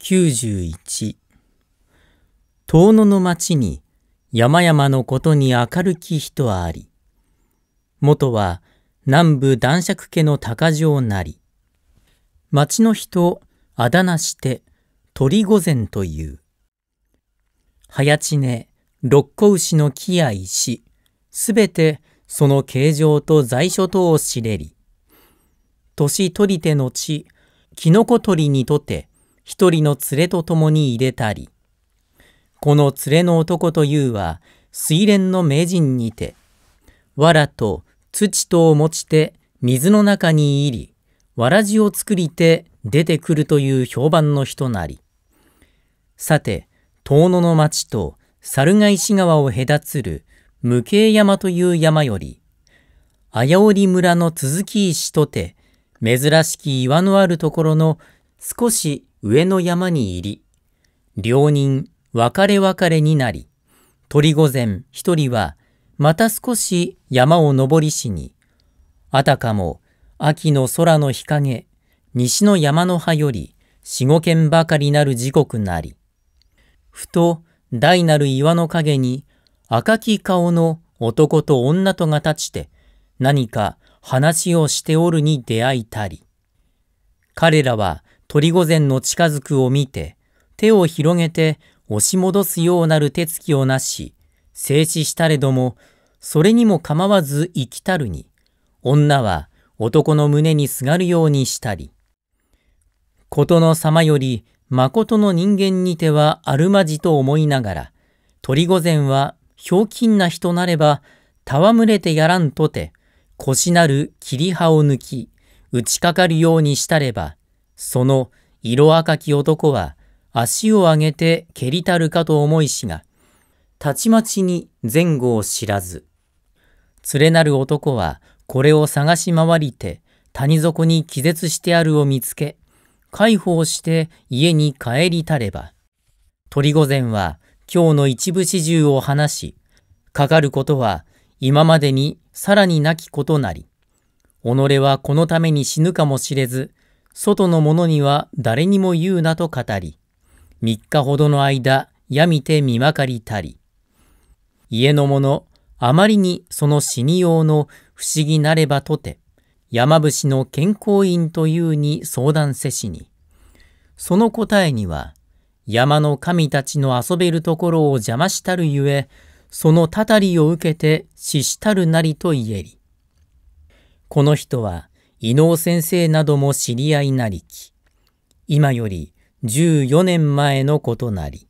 91遠野の町に山々のことに明るき人あり元は南部男爵家の鷹城なり町の人あだ名して鳥御前という早知根六甲牛の木や石すべてその形状と在所等を知れり年取り手の地きのこ取りにとて一人の連れと共に入れたり、この連れの男というは、水蓮の名人にて、藁と土とを持ちて水の中に入り、わらじを作りて出てくるという評判の人なり。さて、遠野の町と猿ヶ石川を隔つる無形山という山より、綾織村の続き石とて、珍しき岩のあるところの少し上の山に入り、両人別れ別れになり、鳥御前一人はまた少し山を登りしに、あたかも秋の空の日陰、西の山の葉より四五軒ばかりなる時刻なり、ふと大なる岩の陰に赤き顔の男と女とが立ちて何か話をしておるに出会いたり、彼らは鳥御前の近づくを見て、手を広げて押し戻すようなる手つきをなし、静止したれども、それにも構わず生きたるに、女は男の胸にすがるようにしたり、ことの様より、誠の人間にてはあるまじと思いながら、鳥御前はひょうきんな人なれば、戯れてやらんとて、腰なる切り葉を抜き、打ちかかるようにしたれば、その色赤き男は足を上げて蹴りたるかと思いしが、たちまちに前後を知らず。連れなる男はこれを探し回りて、谷底に気絶してあるを見つけ、介抱して家に帰りたれば、鳥御前は今日の一部始終を話し、かかることは今までにさらになきことなり、己はこのために死ぬかもしれず、外の者には誰にも言うなと語り、三日ほどの間、やみて見まかりたり。家の者、あまりにその死に用の不思議なればとて、山伏の健康院というに相談せしに。その答えには、山の神たちの遊べるところを邪魔したるゆえ、そのたたりを受けて死したるなりと言えり。この人は、伊能先生なども知り合いなりき、今より14年前のことなり、